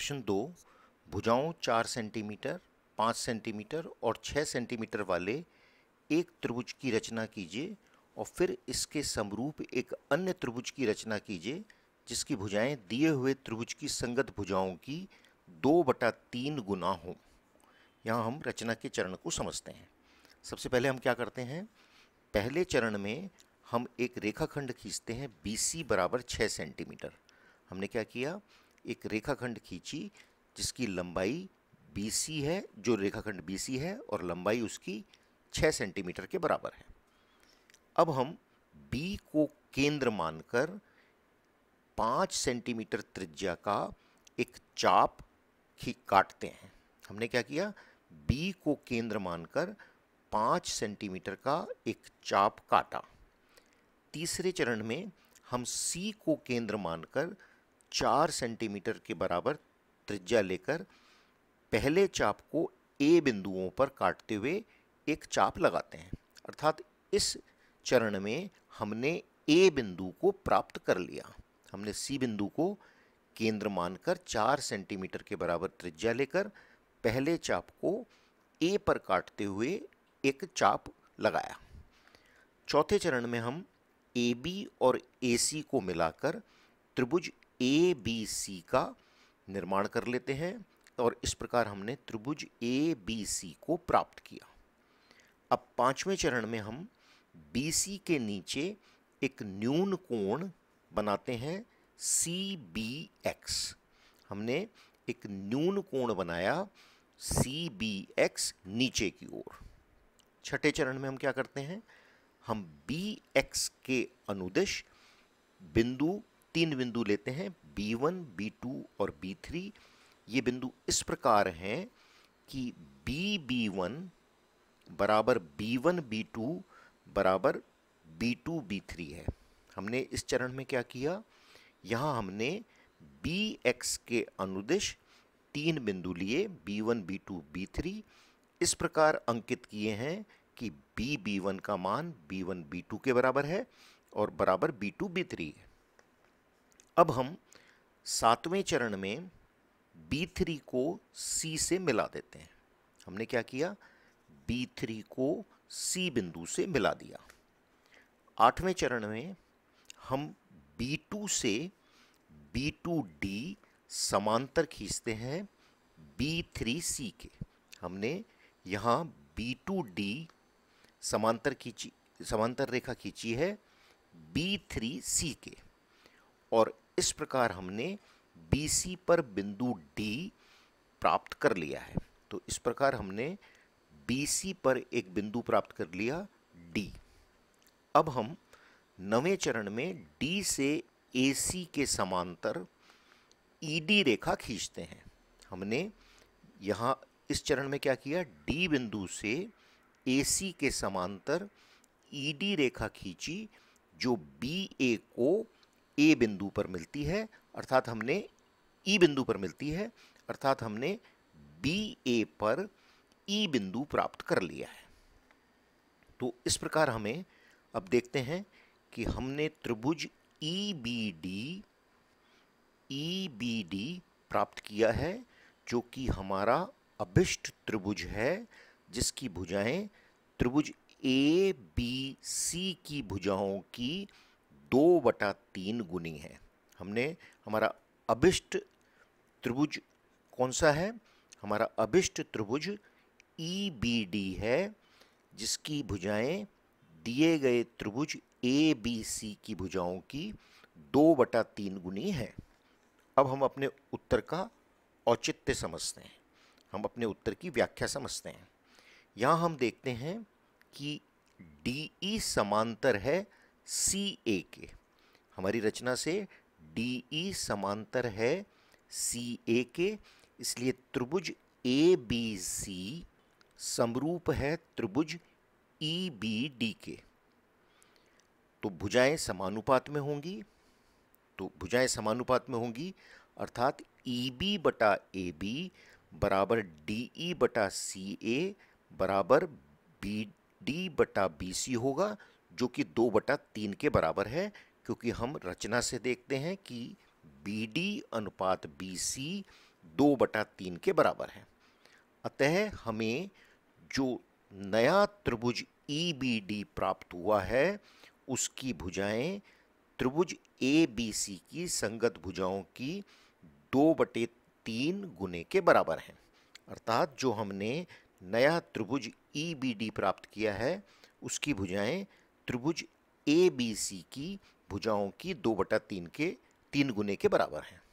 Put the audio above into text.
प्रश्न दो भुजाओं चार सेंटीमीटर पाँच सेंटीमीटर और छः सेंटीमीटर वाले एक त्रिभुज की रचना कीजिए और फिर इसके समरूप एक अन्य त्रिभुज की रचना कीजिए जिसकी भुजाएं दिए हुए त्रिभुज की संगत भुजाओं की दो बटा तीन गुना हो यहाँ हम रचना के चरण को समझते हैं सबसे पहले हम क्या करते हैं पहले चरण में हम एक रेखाखंड खींचते हैं बी सी बराबर छः सेंटीमीटर हमने क्या किया एक रेखाखंड खींची जिसकी लंबाई बी सी है जो रेखाखंड बी सी है और लंबाई उसकी 6 सेंटीमीटर के बराबर है अब हम बी को केंद्र मानकर 5 सेंटीमीटर त्रिज्या का एक चाप खी काटते हैं हमने क्या किया बी को केंद्र मानकर 5 सेंटीमीटर का एक चाप काटा तीसरे चरण में हम सी को केंद्र मानकर चार सेंटीमीटर के बराबर त्रिज्या लेकर पहले चाप को ए बिंदुओं पर काटते हुए एक चाप लगाते हैं अर्थात इस चरण में हमने ए बिंदु को प्राप्त कर लिया हमने सी बिंदु को केंद्र मानकर चार सेंटीमीटर के बराबर त्रिज्या लेकर पहले चाप को ए पर काटते हुए एक चाप लगाया चौथे चरण में हम ए बी और ए सी को मिलाकर त्रिभुज ए बी सी का निर्माण कर लेते हैं और इस प्रकार हमने त्रिभुज ए बी सी को प्राप्त किया अब पांचवें चरण में हम बी सी के नीचे एक न्यून कोण बनाते हैं सी बी एक्स हमने एक न्यून कोण बनाया सी बी एक्स नीचे की ओर छठे चरण में हम क्या करते हैं हम बी एक्स के अनुदिश बिंदु तीन बिंदु लेते हैं बी वन बी टू और बी थ्री ये बिंदु इस प्रकार हैं कि बी बी वन बराबर बी वन बी टू बराबर बी टू बी थ्री है हमने इस चरण में क्या किया यहाँ हमने बी एक्स के अनुदिश तीन बिंदु लिए B one B two B three इस प्रकार अंकित किए हैं कि बी बी वन का मान बी वन बी टू के बराबर है और बराबर बी टू बी थ्री है अब हम सातवें चरण में B3 को C से मिला देते हैं हमने क्या किया B3 को C बिंदु से मिला दिया आठवें चरण में हम B2 से B2D समांतर खींचते हैं B3C के हमने यहाँ B2D समांतर खींची समांतर रेखा खींची है B3C के और इस प्रकार हमने BC पर बिंदु D प्राप्त कर लिया है तो इस प्रकार हमने BC पर एक बिंदु प्राप्त कर लिया D अब हम नवे चरण में D से AC के समांतर ED रेखा खींचते हैं हमने यहाँ इस चरण में क्या किया D बिंदु से AC के समांतर ED रेखा खींची जो BA पर मिलती है अर्थात हमने ई e बिंदु पर मिलती है अर्थात हमने बी ए पर ई e बिंदु प्राप्त कर लिया है तो इस प्रकार हमें अब देखते हैं कि हमने त्रिभुज E B D E B D प्राप्त किया है जो कि हमारा अभिष्ट त्रिभुज है जिसकी भुजाएं त्रिभुज ए बी सी की भुजाओं की दो बटा तीन गुनी हैं हमने हमारा अभिष्ट त्रिभुज कौन सा है हमारा अभिष्ट त्रिभुज ई बी डी है जिसकी भुजाएं दिए गए त्रिभुज ए बी सी की भुजाओं की दो बटा तीन गुनी है अब हम अपने उत्तर का औचित्य समझते हैं हम अपने उत्तर की व्याख्या समझते हैं यहाँ हम देखते हैं कि डी ई e समांतर है सी ए के हमारी रचना से डी ई e समांतर है सी ए के इसलिए त्रिभुज ए बी सी समरूप है त्रिभुज ई बी डी के तो भुजाएं समानुपात में होंगी तो भुजाएं समानुपात में होंगी अर्थात ई e बी बटा ए बी बराबर डी ई e बटा सी ए बराबर बी डी बटा बी सी होगा जो कि दो बटा तीन के बराबर है क्योंकि हम रचना से देखते हैं कि बी डी अनुपात बी सी दो बटा तीन के बराबर है अतः हमें जो नया त्रिभुज ई बी डी प्राप्त हुआ है उसकी भुजाएं त्रिभुज ए बी सी की संगत भुजाओं की दो बटे तीन गुने के बराबर हैं अर्थात जो हमने नया त्रिभुज ई बी डी प्राप्त किया है उसकी भुजाएं त्रिभुज ए बी सी की भुजाओं की दो बटा तीन के तीन गुने के बराबर हैं